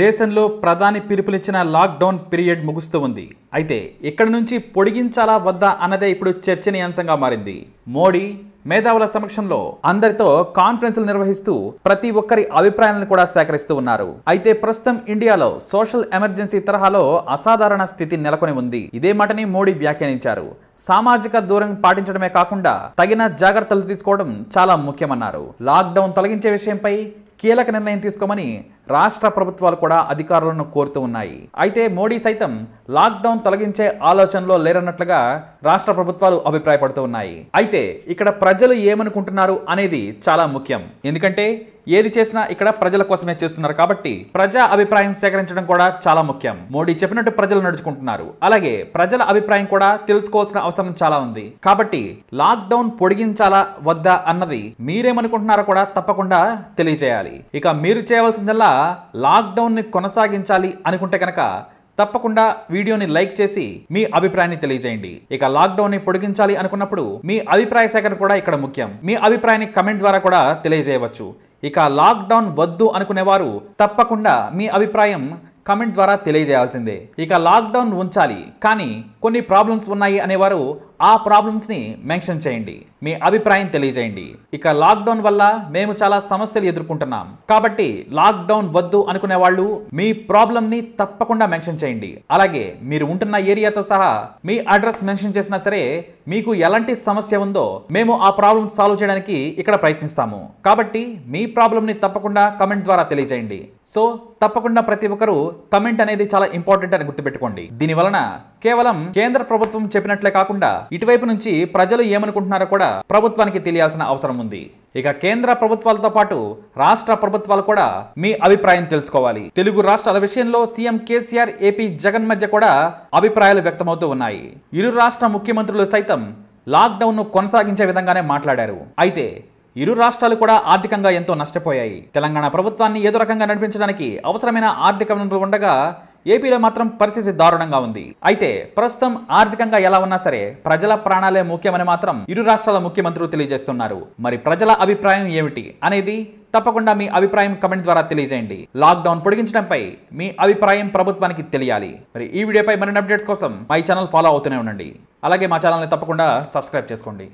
దేశంలో ప్రధాని పిలుపునిచ్చిన lockdown period ముగుస్తూ ఉంది అయితే ఇక్కడి నుంచి పొడిగించాలా వద్దా అన్నదే ఇప్పుడు చర్చనీయాంశంగా మారింది మోడీ మేధావుల సమక్షంలో అందరితో కాన్ఫరెన్సులు నిర్వహిస్తూ ప్రతి ఒక్కరి అభిప్రాయాలను కూడా సేకరిస్తూ ఉన్నారు అయితే ప్రస్తుతం ఇండియాలో సోషల్ ఎమర్జెన్సీ తరహాలో అసాధారణ స్థితి నెలకొని ఉంది ఇదే మాటని మోడీ వ్యాఖ్యానించారు సామాజిక దూరం పాటించడమే కాకుండా తగిన జాగ్రత్తలు తీసుకోవడం చాలా ముఖ్యమన్నారు లాక్డౌన్ తొలగించే విషయంపై కీలక నిర్ణయం తీసుకోమని రాష్ట్ర ప్రభుత్వాలు కూడా అధికారులను కోరుతూ ఉన్నాయి అయితే మోడీ సైతం లాక్డౌన్ తొలగించే ఆలోచనలో లేరన్నట్లుగా రాష్ట్ర ప్రభుత్వాలు అభిప్రాయపడుతూ ఉన్నాయి అయితే ఇక్కడ ప్రజలు ఏమనుకుంటున్నారు అనేది చాలా ముఖ్యం ఎందుకంటే ఏది చేసినా ఇక్కడ ప్రజల కోసమే చేస్తున్నారు కాబట్టి ప్రజా అభిప్రాయం సేకరించడం కూడా చాలా ముఖ్యం మోడీ చెప్పినట్టు ప్రజలు నడుచుకుంటున్నారు అలాగే ప్రజల అభిప్రాయం కూడా తెలుసుకోవాల్సిన అవసరం చాలా ఉంది కాబట్టి లాక్డౌన్ పొడిగించాలా వద్దా అన్నది మీరేమనుకుంటున్నారో కూడా తప్పకుండా తెలియజేయాలి ఇక మీరు చేయవలసిందల్లా లాక్డౌన్ని కొనసాగించాలి అనుకుంటే కనుక తప్పకుండా వీడియోని లైక్ చేసి మీ అభిప్రాయాన్ని తెలియజేయండి ఇక లాక్డౌన్ ని పొడిగించాలి అనుకున్నప్పుడు మీ అభిప్రాయ సేకరణ కూడా ఇక్కడ ముఖ్యం మీ అభిప్రాయాన్ని కమెంట్ ద్వారా కూడా తెలియజేయవచ్చు ఇక లాక్డౌన్ వద్దు అనుకునేవారు తప్పకుండా మీ అభిప్రాయం కమెంట్ ద్వారా తెలియజేయాల్సిందే ఇక లాక్డౌన్ ఉంచాలి కానీ కొన్ని ప్రాబ్లమ్స్ ఉన్నాయి అనేవారు ఆ ప్రాబ్లమ్స్ని మెన్షన్ చేయండి మీ అభిప్రాయం తెలియజేయండి ఇక లాక్డౌన్ వల్ల మేము చాలా సమస్యలు ఎదుర్కొంటున్నాం కాబట్టి లాక్డౌన్ వద్దు అనుకునే వాళ్ళు మీ ప్రాబ్లమ్ని తప్పకుండా మెన్షన్ చేయండి అలాగే మీరు ఉంటున్న ఏరియాతో సహా మీ అడ్రస్ మెన్షన్ చేసినా సరే మీకు ఎలాంటి సమస్య ఉందో మేము ఆ ప్రాబ్లమ్ సాల్వ్ చేయడానికి ఇక్కడ ప్రయత్నిస్తాము కాబట్టి మీ ప్రాబ్లమ్ని తప్పకుండా కమెంట్ ద్వారా తెలియజేయండి సో తప్పకుండా ప్రతి ఒక్కరూ కమెంట్ అనేది చాలా ఇంపార్టెంట్ అని గుర్తుపెట్టుకోండి దీని వలన కేవలం కేంద్ర ప్రభుత్వం చెప్పినట్లే కాకుండా ఇటువైపు నుంచి ప్రజలు ఏమనుకుంటున్నారో కూడా ప్రభుత్వానికి తెలియాల్సిన అవసరం ఉంది ఇక కేంద్ర ప్రభుత్వాలతో పాటు రాష్ట్ర ప్రభుత్వాలు కూడా మీ అభిప్రాయం తెలుసుకోవాలి తెలుగు రాష్ట్రాల విషయంలో సీఎం కేసీఆర్ ఏపీ జగన్ మధ్య కూడా అభిప్రాయాలు వ్యక్తమవుతూ ఉన్నాయి ఇరు రాష్ట్ర ముఖ్యమంత్రులు సైతం లాక్డౌన్ను కొనసాగించే విధంగానే మాట్లాడారు అయితే ఇరు రాష్ట్రాలు కూడా ఆర్థికంగా ఎంతో నష్టపోయాయి తెలంగాణ ప్రభుత్వాన్ని ఏదో రకంగా నడిపించడానికి అవసరమైన ఆర్థిక వనరులు ఉండగా ఏపీలో మాత్రం పరిస్థితి దారుణంగా ఉంది అయితే ప్రస్తుతం ఆర్థికంగా ఎలా ఉన్నా సరే ప్రజల ప్రాణాలే ముఖ్యమని మాత్రం ఇరు రాష్ట్రాల ముఖ్యమంత్రులు తెలియజేస్తున్నారు మరి ప్రజల అభిప్రాయం ఏమిటి అనేది తప్పకుండా మీ అభిప్రాయం కమెంట్ ద్వారా తెలియజేయండి లాక్డౌన్ పొడిగించడంపై మీ అభిప్రాయం ప్రభుత్వానికి తెలియాలి మరి ఈ వీడియోపై మరిన్ని అప్డేట్స్ కోసం మై ఛానల్ ఫాలో అవుతూనే ఉండండి అలాగే మా ఛానల్ని తప్పకుండా సబ్స్క్రైబ్ చేసుకోండి